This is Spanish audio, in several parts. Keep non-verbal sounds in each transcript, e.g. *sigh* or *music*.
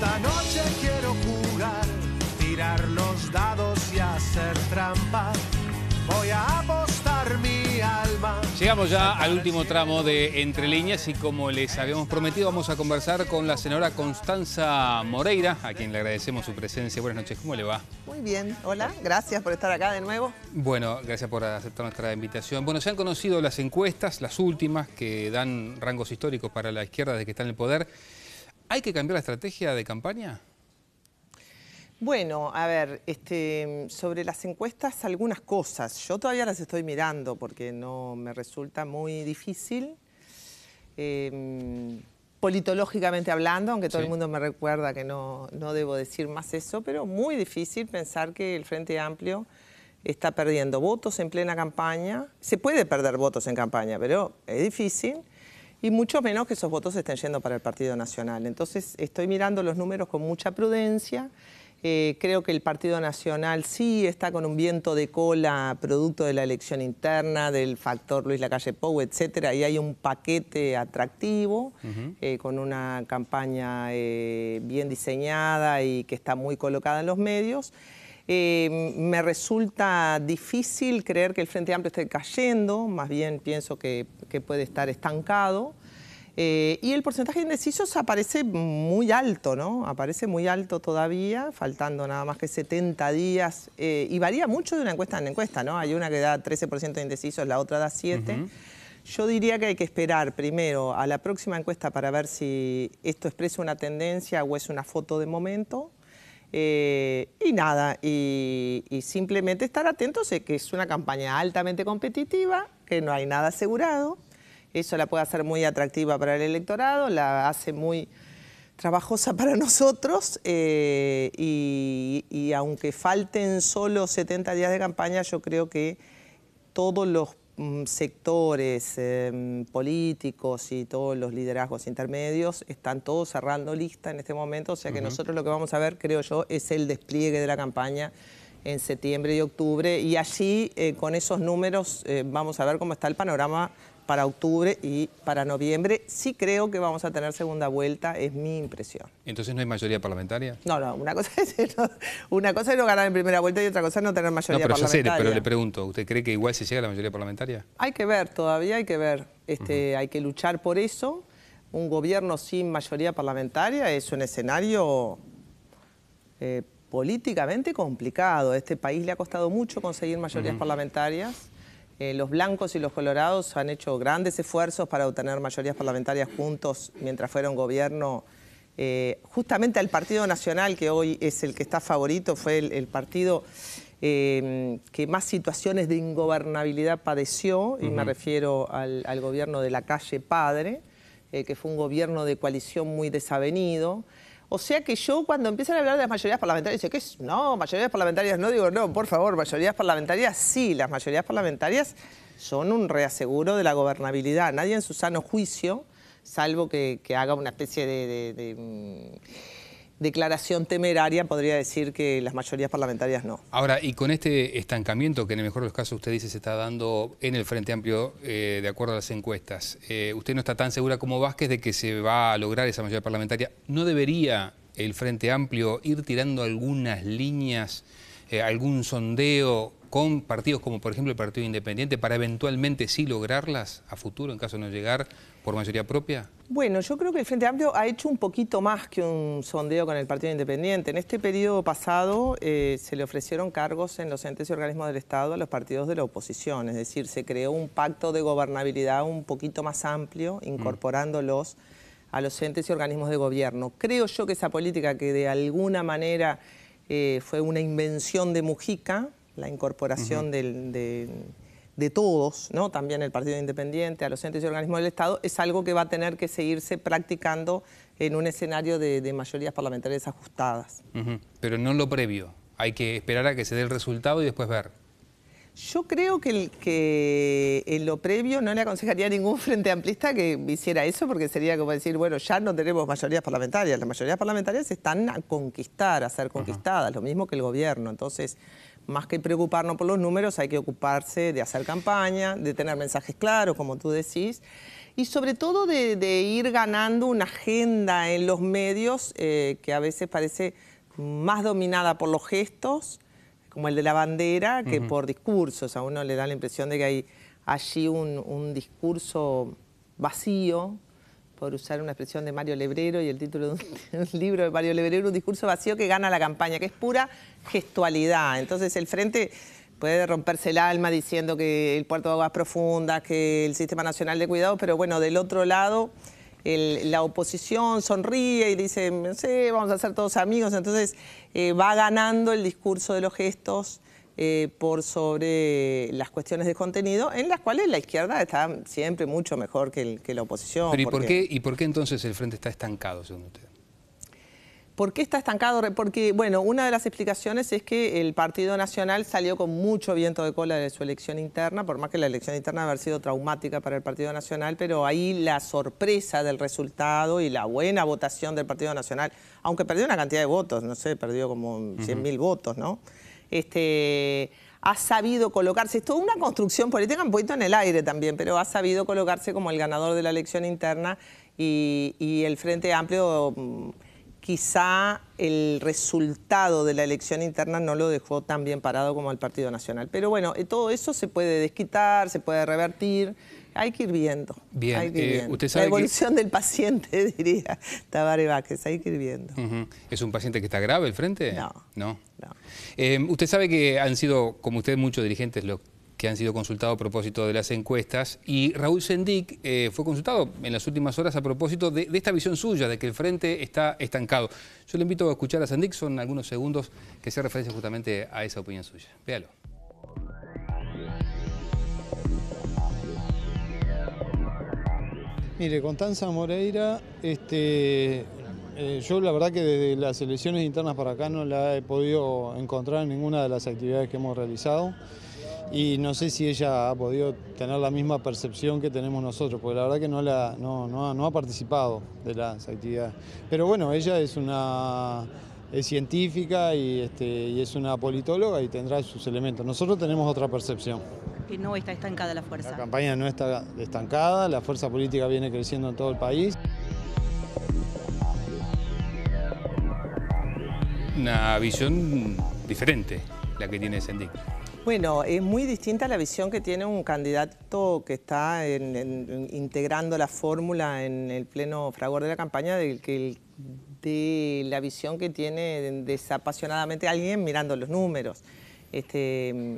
Esta noche quiero jugar, tirar los dados y hacer trampa. Voy a apostar mi alma. Llegamos ya al último tramo de Entre Líneas y como les habíamos prometido vamos a conversar con la señora Constanza Moreira, a quien le agradecemos su presencia. Buenas noches, ¿cómo le va? Muy bien, hola, gracias por estar acá de nuevo. Bueno, gracias por aceptar nuestra invitación. Bueno, se han conocido las encuestas, las últimas, que dan rangos históricos para la izquierda desde que está en el poder. ¿Hay que cambiar la estrategia de campaña? Bueno, a ver, este, sobre las encuestas algunas cosas. Yo todavía las estoy mirando porque no me resulta muy difícil. Em, politológicamente hablando, aunque todo el mundo me recuerda que no, no, debo decir más eso, pero muy difícil pensar que el Frente Amplio está perdiendo votos en plena campaña. Se puede perder votos en campaña, pero es difícil y mucho menos que esos votos estén yendo para el Partido Nacional. Entonces estoy mirando los números con mucha prudencia. Eh, creo que el Partido Nacional sí está con un viento de cola producto de la elección interna, del factor Luis Lacalle Pou, etc. y hay un paquete atractivo eh, con una campaña eh, bien diseñada y que está muy colocada en los medios. Eh, me resulta difícil creer que el Frente Amplio esté cayendo, más bien pienso que, puede estar estancado. Eh, y el porcentaje de indecisos aparece muy alto, ¿no? Aparece muy alto todavía, faltando nada más que 70 días. Eh, y varía mucho de una encuesta en encuesta, ¿no? Hay una que da 13% de indecisos, la otra da 7%. Yo diría que hay que esperar primero a la próxima encuesta para ver si esto expresa una tendencia o es una foto de momento. Eh, y nada, y, simplemente estar atentos, que es una campaña altamente competitiva, que no hay nada asegurado, eso la puede hacer muy atractiva para el electorado, la hace muy trabajosa para *laughs* nosotros eh, y, y aunque falten solo 70 días de campaña, yo creo que todos los Mm, sectores em, políticos y todos los liderazgos intermedios están todos cerrando lista en este momento, o sea que nosotros lo que vamos a ver, creo yo, es el despliegue de la campaña en septiembre y octubre y allí eh, con esos números eh, vamos a ver cómo está el panorama para octubre y para noviembre. Sí creo que vamos a tener segunda vuelta, es mi impresión. ¿Entonces no hay mayoría parlamentaria? No, no, una cosa *laughs* es no, una ganar en primera vuelta y otra cosa es no tener mayoría no, pero parlamentaria. pero le pregunto, ¿usted cree que igual se llega a la mayoría parlamentaria? Hay que ver, todavía hay que ver. Este, Hay que luchar por eso. Un gobierno sin mayoría parlamentaria es un escenario... Eh, políticamente complicado. A este país le ha costado mucho conseguir mayorías parlamentarias. Eh, los blancos y los colorados han hecho grandes esfuerzos para obtener mayorías parlamentarias juntos mientras fueron gobierno. Eh, justamente al Partido Nacional, que hoy es el que está favorito, fue el, partido eh, que más situaciones de ingobernabilidad padeció, y me refiero al, gobierno de la calle Padre, que fue un gobierno de coalición muy desavenido. O sea que yo cuando empiezan a hablar de las mayorías parlamentarias, dice, ¿qué es? No, mayorías parlamentarias no, digo, no, por favor, mayorías parlamentarias sí, las mayorías parlamentarias son un reaseguro de la gobernabilidad. Nadie en su sano juicio, salvo que, haga una especie de mm, declaración temeraria, podría decir que las mayorías parlamentarias no. Ahora, y con este estancamiento que en el mejor de los casos usted dice se está dando en el Frente Amplio, eh, de acuerdo a las encuestas, eh, usted no está tan segura como Vázquez de que se va a lograr esa mayoría parlamentaria. ¿No debería el Frente Amplio ir tirando algunas líneas, eh, algún sondeo con partidos como por ejemplo el Partido Independiente para eventualmente sí lograrlas a futuro en caso de no llegar por mayoría propia? Bueno, yo creo que el Frente Amplio ha hecho un poquito más que un sondeo con el Partido Independiente. En este periodo pasado eh, se le ofrecieron cargos en los entes y organismos del Estado a los partidos de la oposición, es decir, se creó un pacto de gobernabilidad un poquito más amplio, mm. incorporándolos a los entes y organismos de gobierno. Creo yo que esa política que de alguna manera eh, fue una invención de Mujica, la incorporación de, todos, ¿no? también el Partido Independiente, a los entes y organismos del Estado, es algo que va a tener que seguirse practicando en un escenario de, mayorías parlamentarias ajustadas. Pero no lo previo, hay que esperar a que se dé el resultado y después ver. Yo creo que, en lo previo no le aconsejaría a ningún frente amplista que hiciera eso, porque sería como decir, bueno, ya no tenemos mayorías parlamentarias. Las mayorías parlamentarias están a conquistar, a ser conquistadas, lo mismo que el gobierno. Entonces, más que preocuparnos por los números, hay que ocuparse de hacer campaña, de tener mensajes claros, como tú decís, y sobre todo de, ir ganando una agenda en los medios eh, que a veces parece más dominada por los gestos, como el de la bandera, que por discursos. A uno le da la impresión de que hay allí un discurso vacío, por usar una expresión de Mario Lebrero y el título *laughs* de un, libro de Mario Lebrero, un discurso vacío que gana la campaña, que es pura gestualidad. Entonces el frente puede romperse el alma diciendo que el puerto de aguas profundas, que el Sistema Nacional de Cuidados, pero bueno, del otro lado... la oposición sonríe y dice, no sé, vamos a ser todos amigos. Entonces eh, va ganando el discurso de los gestos eh, por sobre las cuestiones de contenido, en las cuales la izquierda está siempre mucho mejor que, la oposición. ¿y, por qué, ¿Y por qué entonces el frente está estancado, según usted? ¿Por qué está estancado? Porque, bueno, una de las explicaciones es que el Partido Nacional salió con mucho viento de cola de su elección interna, por más que la elección interna haber sido traumática para el Partido Nacional, pero ahí la sorpresa del resultado y la buena votación del Partido Nacional, aunque perdió una cantidad de votos, no sé, perdió como 100.000 votos, ¿no? este, ha sabido colocarse, es toda una construcción política un poquito en el aire también, pero ha sabido colocarse como el ganador de la elección interna y, y el Frente Amplio mm, quizá el resultado de la elección interna no lo dejó tan bien parado como el Partido Nacional. Pero bueno, eh, todo eso se puede desquitar, se puede revertir, hay que ir viendo. Bien, eh, usted sabe la evolución del paciente, *laughs* diría Tabaré Vázquez, hay que ir viendo. ¿Es un paciente que está grave el frente? No. No. Eh, usted sabe que han sido, como usted, muchos dirigentes los que han sido consultados a propósito de las encuestas. Y Raúl Sendic eh, fue consultado en las últimas horas a propósito de, esta visión suya, de que el frente está estancado. Yo le invito a escuchar a Sendic, son algunos segundos que se referencia justamente a esa opinión suya. Véalo. Mire, Constanza Moreira, este, eh, yo la verdad que desde las elecciones internas para acá no la he podido encontrar en ninguna de las actividades que hemos realizado y no sé si ella ha podido tener la misma percepción que tenemos nosotros, porque la verdad que no, ha participado de las actividades. Pero bueno, ella es una científica y, este, y es una politóloga y tendrá sus elementos. Nosotros tenemos otra percepción. Que no está estancada la fuerza. La campaña no está estancada, la fuerza política viene creciendo en todo el país. Una visión diferente la que tiene Sendic. Bueno, es muy distinta la visión que tiene un candidato que está integrando la fórmula en el pleno fragor de la campaña de la visión que tiene desapasionadamente alguien mirando los números. Este, mm,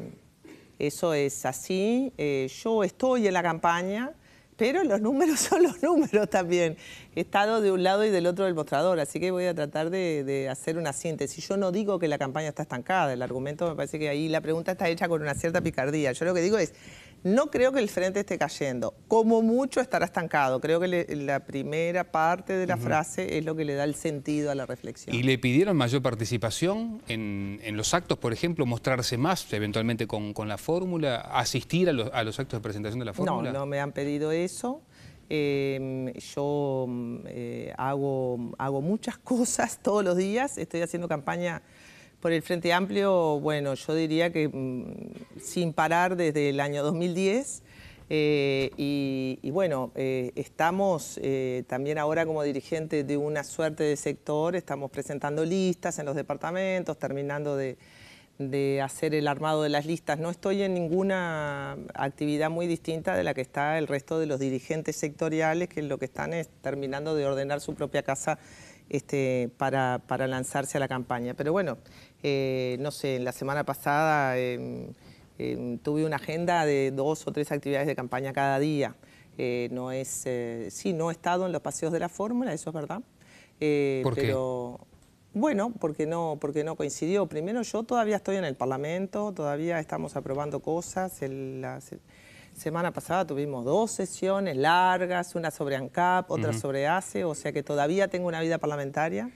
eso es así. Eh, yo estoy en la campaña, pero los números *laughs* son los números también. He estado de un lado y del otro del mostrador, así que voy a tratar de, hacer una síntesis. Yo no digo que la campaña está estancada, el argumento me parece que ahí la pregunta está hecha con una cierta picardía. Yo lo que digo es, no creo que el frente esté cayendo, como mucho estará estancado. Creo que la primera parte de la frase es lo que le da el sentido a la reflexión. ¿Y le pidieron mayor participación en, los actos, por ejemplo, mostrarse más eventualmente con, la fórmula, asistir a los, actos de presentación de la fórmula? No, no me han pedido eso. Em, yo mm, eh, hago muchas *laughs* cosas todos los días, estoy haciendo campaña por el Frente Amplio, bueno, yo diría que mm, sin parar desde el año 2010. Eh, y, bueno, eh, estamos eh, también ahora como dirigentes de una suerte de sector, estamos presentando listas en los departamentos, terminando de, de, hacer el armado de las listas. No estoy en ninguna actividad muy distinta de la que está el resto de los dirigentes sectoriales, que lo que están es terminando de ordenar su propia casa este, para, para, lanzarse a la campaña. Pero bueno, eh, no sé, la semana pasada em, em, tuve una agenda de dos o tres actividades de campaña cada día. Eh, no es, eh, sí, no he estado en los paseos de la fórmula, eso es verdad. ¿Por pero, Bueno, porque no, porque no coincidió. Primero, yo todavía estoy en el Parlamento, todavía estamos aprobando cosas semana pasada tuvimos dos sesiones largas, una sobre ANCAP, otra sobre ACE, o sea que todavía tengo una vida parlamentaria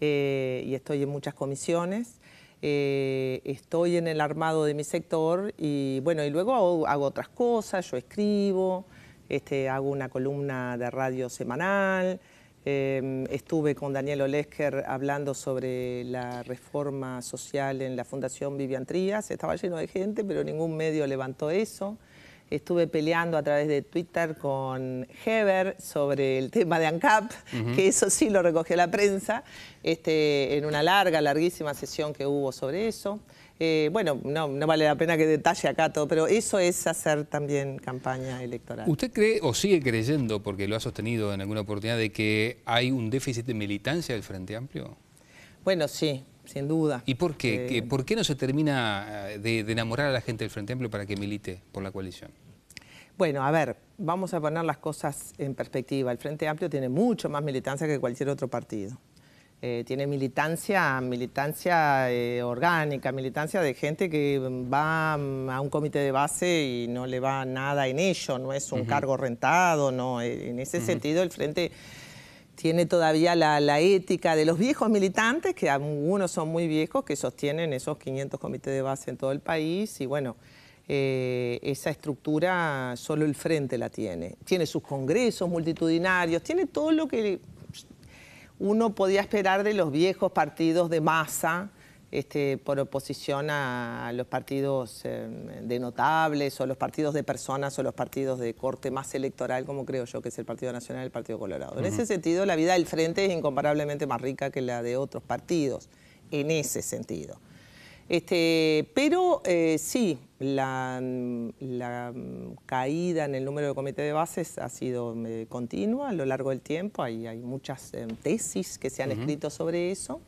eh, y estoy en muchas comisiones. Eh, estoy en el armado de mi sector y bueno, y luego hago, otras cosas, yo escribo, este, hago una columna de radio semanal, em, estuve con Daniel Olesker hablando sobre la reforma social en la Fundación Vivian Trías. Estaba lleno de gente, pero ningún medio levantó eso estuve peleando a través de Twitter con Heber sobre el tema de ANCAP, que eso sí lo recogió la prensa, este, en una larga, larguísima sesión que hubo sobre eso. Eh, bueno, no, no, vale la pena que detalle acá todo, pero eso es hacer también campaña electoral. ¿Usted cree o sigue creyendo, porque lo ha sostenido en alguna oportunidad, de que hay un déficit de militancia del Frente Amplio? Bueno, sí, sin duda. ¿Y por qué? Eh, ¿Por qué no se termina eh, de, enamorar a la gente del Frente Amplio para que milite por la coalición? Bueno, a ver, vamos a poner las cosas en perspectiva. El Frente Amplio tiene mucho más militancia que cualquier otro partido. Eh, tiene militancia, militancia orgánica, militancia de gente que va mm, a un comité de base y no le va nada en ello, no es un cargo rentado, no. En ese sentido, el Frente tiene todavía la, ética de los viejos militantes, que algunos son muy viejos, que sostienen esos 500 comités de base en todo el país y bueno, eh, esa estructura solo el Frente la tiene. Tiene sus congresos multitudinarios, tiene todo lo que uno podía esperar de los viejos partidos de masa este, por oposición a los partidos eh, de notables o los partidos de personas o los partidos de corte más electoral, como creo yo, que es el Partido Nacional y el Partido Colorado. En ese sentido, la vida del Frente es incomparablemente más rica que la de otros partidos, en ese sentido. Este, pero eh, sí, la, caída en el número de comités de bases ha sido eh, continua a lo largo del tiempo, hay, muchas tesis que se han escrito sobre eso.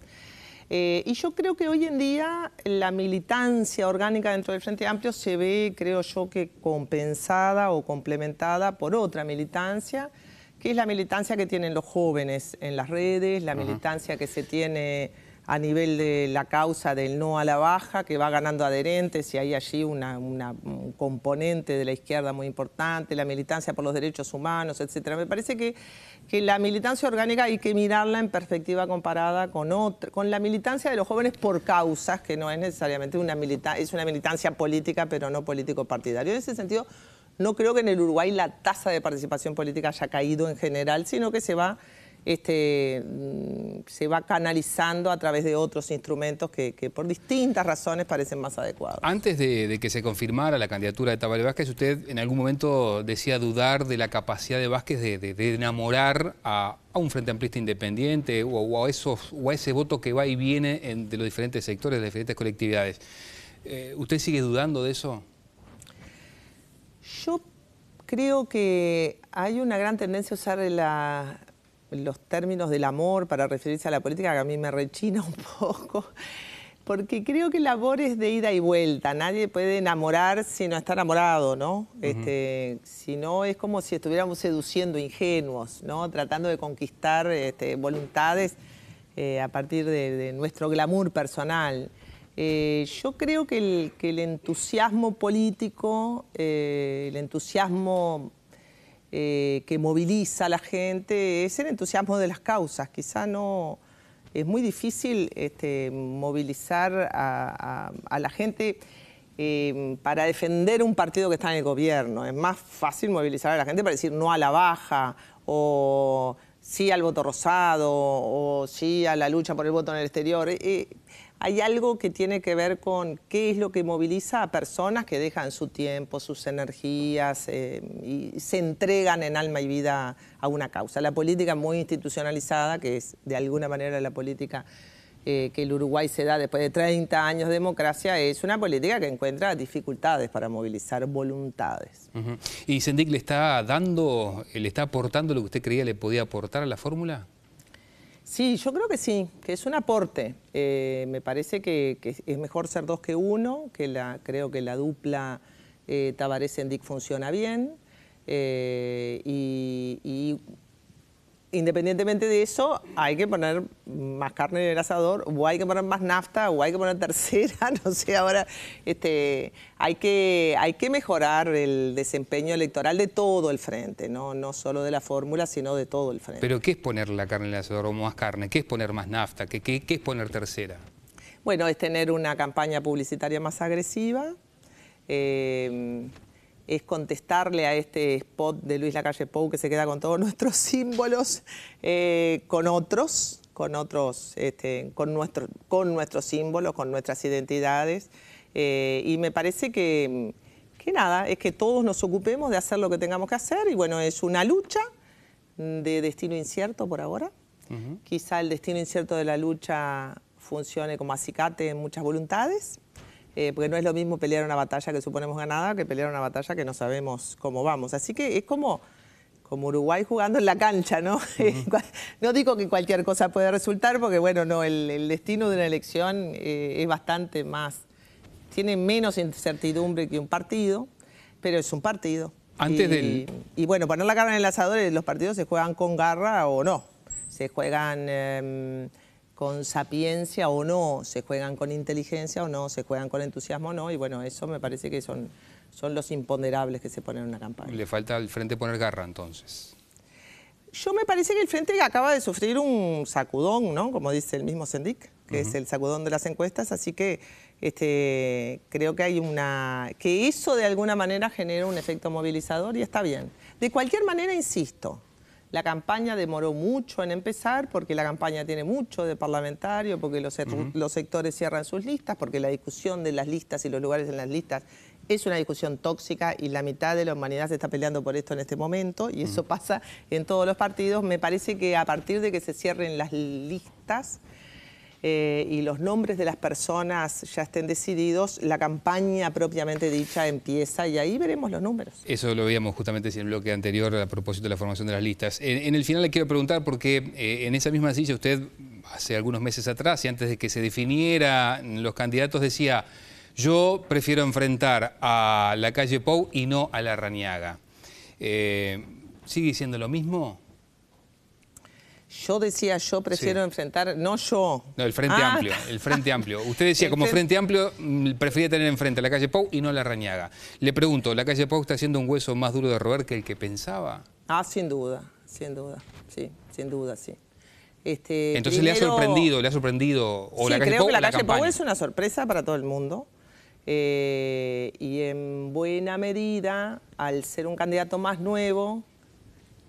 Eh, y yo creo que hoy en día la militancia orgánica dentro del Frente Amplio se ve, creo yo, que compensada o complementada por otra militancia, que es la militancia que tienen los jóvenes en las redes, la militancia que se tiene a nivel de la causa del no a la baja, que va ganando adherentes y hay allí una, un componente de la izquierda muy importante, la militancia por los derechos humanos, etc. Me parece que, que la militancia orgánica hay que mirarla en perspectiva comparada con, con la militancia de los jóvenes por causas, que no es necesariamente una militancia, es una militancia política, pero no político-partidario. En ese sentido, no creo que en el Uruguay la tasa de participación política haya caído en general, sino que se va este, mm, se va canalizando a través de otros instrumentos que, por distintas razones parecen más adecuados. Antes de, que se confirmara la candidatura de Tabaré Vázquez, usted en algún momento decía dudar de la capacidad de Vázquez de, enamorar a, un Frente Amplista independiente o, a ese voto que va y viene de los diferentes sectores, de las diferentes colectividades. Eh, ¿Usted sigue dudando de eso? Yo creo que hay una gran tendencia a usar la, los términos del amor para referirse a la política que a mí me rechina *laughs* un poco, porque creo que el amor es de ida y vuelta, nadie puede enamorar si no está enamorado, ¿no? Este, si no es como si estuviéramos seduciendo ingenuos, ¿no? Tratando de conquistar este, voluntades eh, a partir de, nuestro glamour personal. Eh, yo creo que el, entusiasmo político, eh, el entusiasmo eh, que moviliza a la gente es el entusiasmo de las causas. Quizá no. Es muy difícil este, movilizar a, la gente eh, para defender un partido que está en el gobierno. Es más fácil movilizar a la gente para decir no a la baja o sí al voto rosado o sí a la lucha por el voto en el exterior. Eh, hay algo que tiene que ver con qué es lo que moviliza a personas que dejan su tiempo, sus energías eh, y se entregan en alma y vida a una causa. La política muy institucionalizada, que es de alguna manera la política eh, que el Uruguay se da después de 30 años de democracia, es una política que encuentra dificultades para movilizar voluntades. ¿Y Sendic le está dando, le está aportando lo que usted creía le podía aportar a la fórmula? Sí, yo creo que sí, que es un aporte. Eh, me parece que, es mejor ser dos que uno, que la, creo que la dupla eh, endic funciona bien. Eh, y independientemente de eso, hay que poner más carne en el asador, o hay que poner más nafta, o hay que poner tercera, *laughs* no sé, ahora este, hay, que, hay que mejorar el desempeño electoral de todo el frente, no, no solo de la fórmula, sino de todo el frente. ¿Pero qué es poner la carne en el asador o más carne? ¿Qué es poner más nafta? ¿Qué, es poner tercera? Bueno, es tener una campaña publicitaria más agresiva, eh, es contestarle a este spot de Luis Lacalle Pou que se queda con todos nuestros símbolos, eh, con otros, con otros, este, con, con nuestros símbolos, con nuestras identidades. Eh, y me parece que, nada, es que todos nos ocupemos de hacer lo que tengamos que hacer y bueno, es una lucha de destino incierto por ahora. Quizá el destino incierto de la lucha funcione como acicate en muchas voluntades, eh, porque no es lo mismo pelear una batalla que suponemos ganada que pelear una batalla que no sabemos cómo vamos. Así que es como, como Uruguay jugando en la cancha, ¿no? *laughs* *laughs* no digo que cualquier cosa puede resultar, porque bueno, no, el, destino de una elección eh, es bastante más, tiene menos incertidumbre que un partido, pero es un partido. Antes del... y bueno, poner la cara en el asador, eh, los partidos se juegan con garra o no. Se juegan... Em, con sapiencia o no, se juegan con inteligencia o no, se juegan con entusiasmo o no, y bueno, eso me parece que son, son los imponderables que se ponen en una campaña. ¿Le falta al frente poner garra entonces? Yo me parece que el frente acaba de sufrir un sacudón, ¿no? Como dice el mismo Sendic, que es el sacudón de las encuestas, así que este, creo que hay una. que eso de alguna manera genera un efecto movilizador y está bien. De cualquier manera, insisto, la campaña demoró mucho en empezar porque la campaña tiene mucho de parlamentario, porque los, sectores cierran sus listas, porque la discusión de las listas y los lugares en las listas es una discusión tóxica y la mitad de la humanidad se está peleando por esto en este momento y eso mm. pasa en todos los partidos. Me parece que a partir de que se cierren las listas, eh, y los nombres de las personas ya estén decididos, la campaña propiamente dicha empieza y ahí veremos los números. Eso lo veíamos justamente en el bloque anterior a propósito de la formación de las listas. En, el final le quiero preguntar porque eh, en esa misma silla usted hace algunos meses atrás y antes de que se definieran los candidatos decía yo prefiero enfrentar a la calle Pou y no a la Raniaga. Eh, ¿Sigue siendo lo mismo? Yo decía, yo prefiero enfrentar, no yo. No, el Frente ah. Amplio, el Frente Amplio. Usted decía, *laughs* como Frente Amplio, mm, prefería tener enfrente a la calle Pau y no a la Rañaga. Le pregunto, ¿la calle Pau está siendo un hueso más duro de roer que el que pensaba? Ah, sin duda, sin duda, sí, sin duda, sí. Este, Entonces le ha sorprendido, le ha sorprendido, o la calle creo que la, calle Pau es una sorpresa para todo el mundo. Eh, y en buena medida, al ser un candidato más nuevo,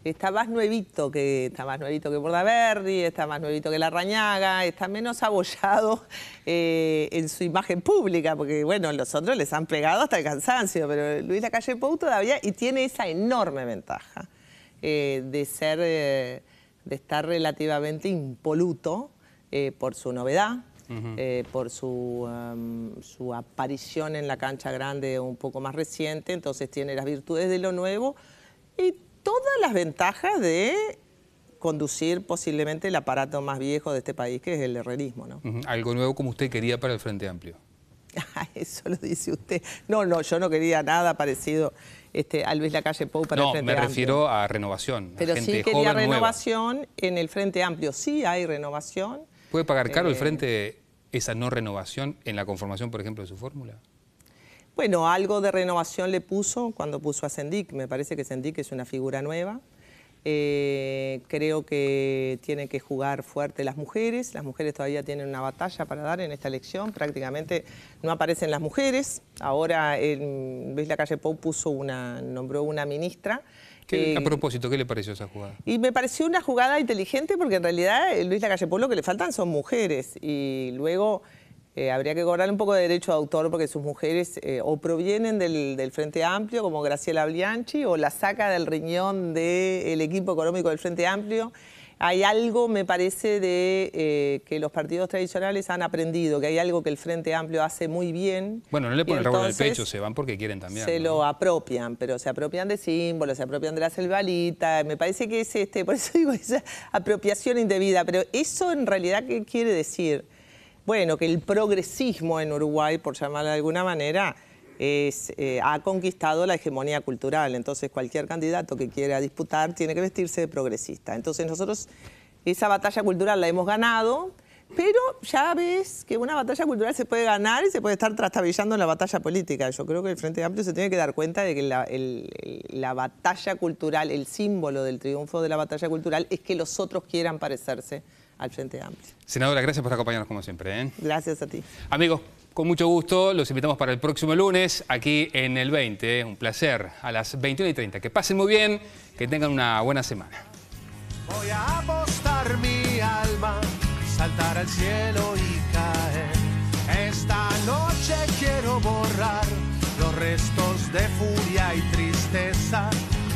Está más nuevito que está más nuevito que Bordaberry, está más nuevito que La Rañaga, está menos abollado *laughs* eh, en su imagen pública, porque bueno, los otros les han pegado hasta el cansancio, pero Luis Lacalle Pou todavía y tiene esa enorme ventaja eh, de ser, eh, de estar relativamente impoluto por su novedad, por su, um, su, aparición en la cancha grande un poco más reciente, entonces tiene las virtudes de lo nuevo todas las ventajas de conducir posiblemente el aparato más viejo de este país, que es el herrerismo. ¿no? Algo nuevo como usted quería para el Frente Amplio. *laughs* Eso lo dice usted. No, no, yo no quería nada parecido este, a Luis Lacalle Pou para el Frente Amplio. me refiero a renovación. Pero sí quería renovación en el Frente Amplio. Sí hay renovación. ¿Puede pagar caro el eh, Frente esa no renovación en la conformación, por ejemplo, de su fórmula? Bueno, algo de renovación le puso cuando puso a Sendic. Me parece que Sendic es una figura nueva. Eh, creo que tiene que jugar fuerte las mujeres. Las mujeres todavía tienen una batalla para dar en esta elección. Prácticamente no aparecen las mujeres. Ahora Luis Lacalle puso una, nombró una ministra. Eh, a propósito, ¿qué le pareció esa jugada? Y me pareció una jugada inteligente porque en realidad eh, Luis Lacalle lo que le faltan son mujeres. Y luego eh, habría que cobrar un poco de derecho de autor porque sus mujeres eh, o provienen del, Frente Amplio, como Graciela Bianchi, o la saca del riñón del equipo económico del Frente Amplio. Hay algo, me parece, de eh, que los partidos tradicionales han aprendido, que hay algo que el Frente Amplio hace muy bien. Bueno, no le ponen el rabo en el pecho, se van porque quieren también. Se lo apropian, pero se apropian de símbolos, se apropian de la selvalita. Me parece que es, este, por eso digo, esa apropiación indebida. Pero eso en realidad, ¿qué quiere decir? bueno, que el progresismo en Uruguay, por llamarlo de alguna manera, eh, ha conquistado la hegemonía cultural. Entonces cualquier candidato que quiera disputar tiene que vestirse de progresista. Entonces nosotros esa batalla cultural la hemos ganado, pero ya ves que una batalla cultural se puede ganar y se puede estar trastabillando en la batalla política. Yo creo que el Frente Amplio se tiene que dar cuenta de que la batalla cultural, el símbolo del triunfo de la batalla cultural es que los otros quieran parecerse al Frente Amplio. Senadora, gracias por acompañarnos como siempre. ¿eh? Gracias a ti. Amigos, con mucho gusto los invitamos para el próximo lunes aquí en el 20. ¿eh? Un placer, a las 21 y 30. Que pasen muy bien, que tengan una buena semana. Voy a apostar mi alma, saltar al cielo y caer. Esta noche quiero borrar los restos de furia y tristeza.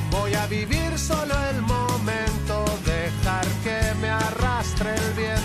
Voy a vivir solo el momento ¡Tres días!